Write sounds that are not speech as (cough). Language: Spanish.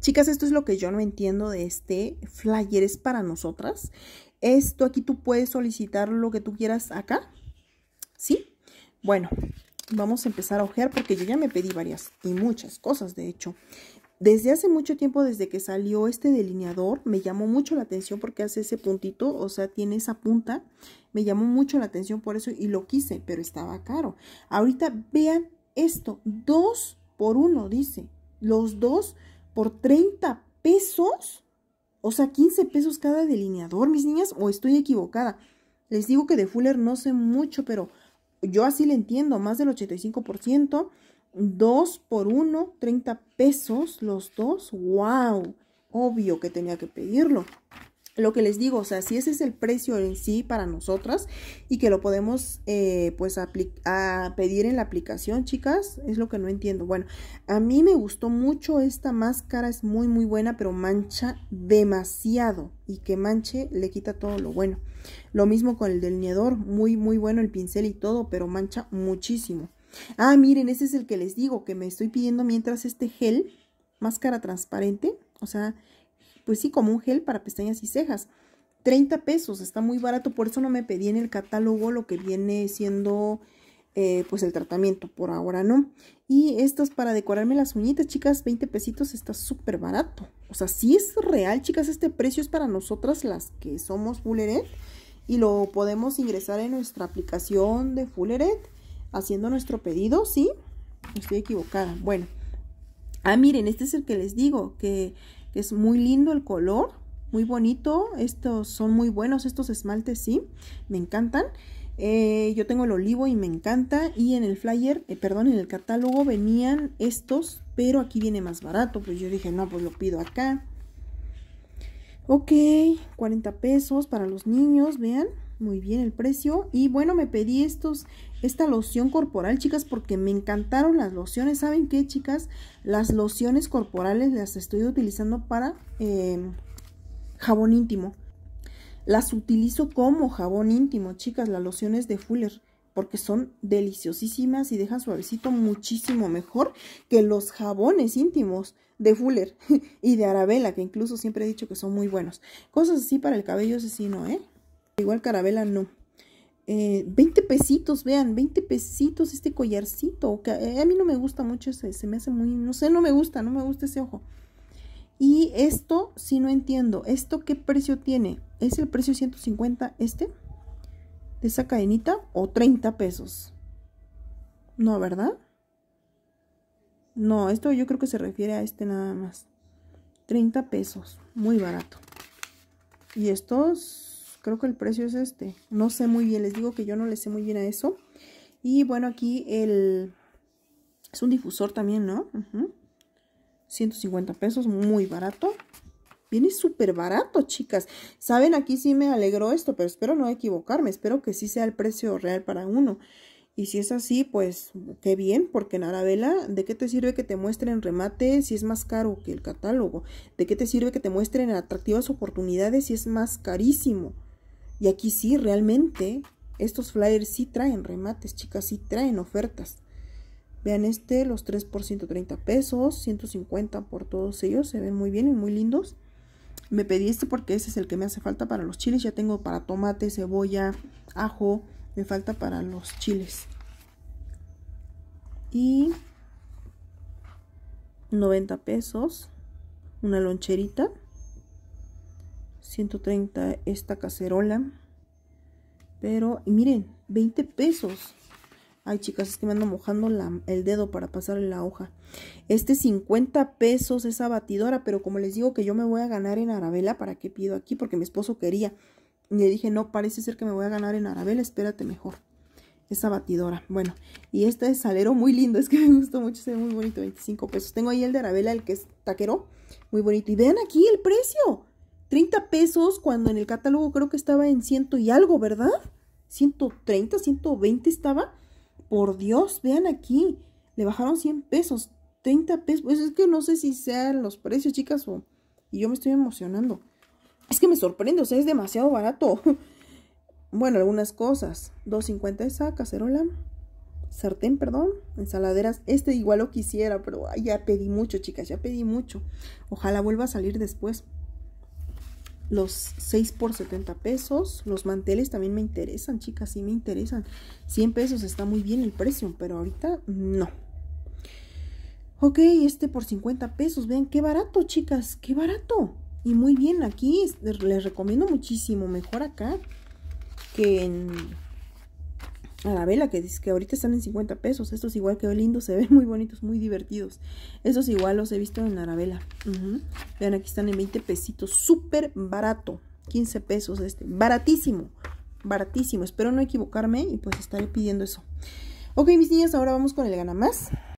Chicas, esto es lo que yo no entiendo de este flyer, es para nosotras. Esto aquí tú puedes solicitar lo que tú quieras acá, ¿sí? Bueno, vamos a empezar a ojear porque yo ya me pedí varias y muchas cosas, de hecho. Desde hace mucho tiempo, desde que salió este delineador, me llamó mucho la atención porque hace ese puntito, o sea, tiene esa punta. Me llamó mucho la atención por eso y lo quise, pero estaba caro. Ahorita vean esto, dos por uno, dice. Los dos por 30 pesos. O sea, 15 pesos cada delineador, mis niñas, o estoy equivocada. Les digo que de Fuller no sé mucho, pero yo así le entiendo, más del 85%, 2 por 1, 30 pesos los dos. ¡Wow! Obvio que tenía que pedirlo lo que les digo, o sea, si ese es el precio en sí para nosotras y que lo podemos eh, pues a pedir en la aplicación, chicas, es lo que no entiendo. Bueno, a mí me gustó mucho esta máscara, es muy muy buena, pero mancha demasiado y que manche le quita todo lo bueno. Lo mismo con el delineador, muy muy bueno el pincel y todo, pero mancha muchísimo. Ah, miren, ese es el que les digo, que me estoy pidiendo mientras este gel, máscara transparente, o sea, pues sí, como un gel para pestañas y cejas. 30 pesos, está muy barato, por eso no me pedí en el catálogo lo que viene siendo eh, pues el tratamiento, por ahora no. Y estas para decorarme las uñitas, chicas, 20 pesitos está súper barato. O sea, sí es real, chicas, este precio es para nosotras las que somos Fulleret y lo podemos ingresar en nuestra aplicación de Fulleret haciendo nuestro pedido, ¿sí? Estoy equivocada. Bueno, ah, miren, este es el que les digo, que es muy lindo el color, muy bonito. Estos son muy buenos, estos esmaltes, sí, me encantan. Eh, yo tengo el olivo y me encanta. Y en el flyer, eh, perdón, en el catálogo venían estos, pero aquí viene más barato. Pues yo dije, no, pues lo pido acá. Ok, 40 pesos para los niños, vean. Muy bien el precio. Y bueno, me pedí estos, esta loción corporal, chicas, porque me encantaron las lociones. ¿Saben qué, chicas? Las lociones corporales las estoy utilizando para em, jabón íntimo. Las utilizo como jabón íntimo, chicas, las lociones de Fuller porque son deliciosísimas y dejan suavecito muchísimo mejor que los jabones íntimos de Fuller (laughs) y de Arabella, que incluso siempre he dicho que son muy buenos. Cosas así para el cabello asesino, ¿eh? Igual carabela no. 20 eh, pesitos, vean, 20 pesitos este collarcito. Que eh, a mí no me gusta mucho ese, se me hace muy, no sé, no me gusta, no me gusta ese ojo. Y esto, si no entiendo, ¿esto qué precio tiene? ¿Es el precio 150 este? ¿De esa cadenita? ¿O 30 pesos? No, ¿verdad? No, esto yo creo que se refiere a este nada más. 30 pesos, muy barato. Y estos creo que el precio es este. No sé muy bien, les digo que yo no le sé muy bien a eso. Y bueno, aquí el... Es un difusor también, ¿no? 150 pesos, muy barato. Viene súper barato, chicas. Saben, aquí sí me alegró esto, pero espero no equivocarme. Espero que sí sea el precio real para uno. Y si es así, pues qué bien, porque en Arabella, ¿de qué te sirve que te muestren remate si es más caro que el catálogo? ¿De qué te sirve que te muestren atractivas oportunidades si es más carísimo? Y aquí sí, realmente, estos flyers sí traen remates, chicas, sí traen ofertas. Vean este, los 3 por 130 pesos, 150 por todos ellos, se ven muy bien y muy lindos. Me pedí este porque ese es el que me hace falta para los chiles. Ya tengo para tomate, cebolla, ajo. Me falta para los chiles. Y 90 pesos. Una loncherita. 130 esta cacerola. Pero miren, 20 pesos. Ay, chicas, es que me ando mojando la, el dedo para pasarle la hoja. Este 50 pesos esa batidora, pero como les digo que yo me voy a ganar en Arabela, ¿para qué pido aquí? Porque mi esposo quería. Y le dije, no, parece ser que me voy a ganar en Arabela, espérate mejor. Esa batidora. Bueno, y este es salero muy lindo, es que me gustó mucho, se ve muy bonito, 25 pesos. Tengo ahí el de Arabela, el que es taquero, muy bonito. Y vean aquí el precio, 30 pesos cuando en el catálogo creo que estaba en ciento y algo, ¿verdad? 130, 120 estaba. Por Dios, vean aquí, le bajaron 100 pesos, 30 pesos. Pues es que no sé si sean los precios, chicas, o... Y yo me estoy emocionando. Es que me sorprende, o sea, es demasiado barato. (laughs) bueno, algunas cosas. 2.50 esa cacerola. Sartén, perdón. Ensaladeras. Este igual lo quisiera, pero ya pedí mucho, chicas, ya pedí mucho. Ojalá vuelva a salir después los 6 por 70 pesos. Los manteles también me interesan, chicas, sí me interesan. 100 pesos está muy bien el precio, pero ahorita no. Ok, este por 50 pesos. Vean qué barato, chicas, qué barato. Y muy bien, aquí les recomiendo muchísimo. Mejor acá que en Aravela, que vela, que, ahorita están en 50 pesos. Estos igual quedó lindos, se ven muy bonitos, muy divertidos. Estos igual los he visto en la Uh Vean, aquí están en 20 pesitos, súper barato. 15 pesos este, baratísimo, baratísimo. Espero no equivocarme y pues estaré pidiendo eso. Ok, mis niñas, ahora vamos con el gana más.